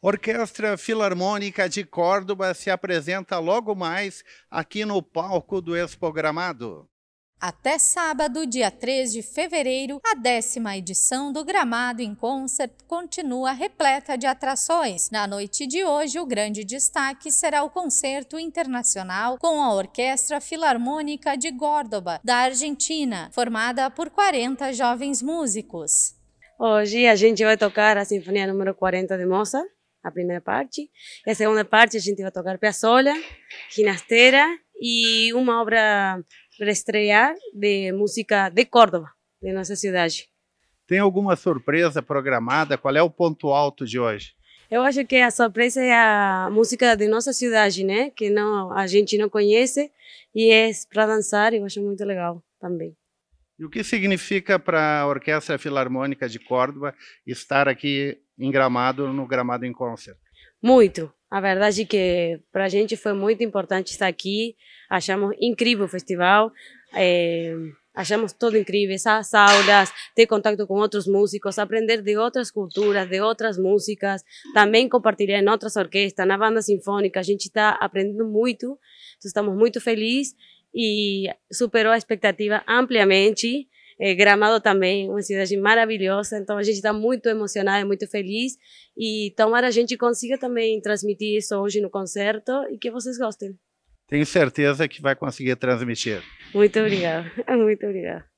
Orquestra Filarmônica de Córdoba se apresenta logo mais aqui no palco do Expogramado. Até sábado, dia 3 de fevereiro, a décima edição do Gramado em Concert continua repleta de atrações. Na noite de hoje, o grande destaque será o concerto internacional com a Orquestra Filarmônica de Córdoba, da Argentina, formada por 40 jovens músicos. Hoje a gente vai tocar a Sinfonia número 40 de Mozart a primeira parte. E a segunda parte a gente vai tocar Piazzolla, ginastera e uma obra para estrear de música de Córdoba, de nossa cidade. Tem alguma surpresa programada? Qual é o ponto alto de hoje? Eu acho que a surpresa é a música de nossa cidade, né? Que não, a gente não conhece e é para dançar, e eu acho muito legal também. E o que significa para a Orquestra Filarmônica de Córdoba estar aqui em Gramado, no Gramado em Concert. Muito. A verdade é que para a gente foi muito importante estar aqui. Achamos incrível o festival. É, achamos tudo incrível. Essas aulas, ter contato com outros músicos, aprender de outras culturas, de outras músicas. Também compartilhar em outras orquestras, na banda sinfônica. A gente está aprendendo muito. Então, estamos muito felizes e superou a expectativa ampliamente. É, Gramado também, uma cidade maravilhosa. Então a gente está muito emocionada, muito feliz. E tomara a gente consiga também transmitir isso hoje no concerto e que vocês gostem. Tenho certeza que vai conseguir transmitir. Muito obrigada. Muito obrigada.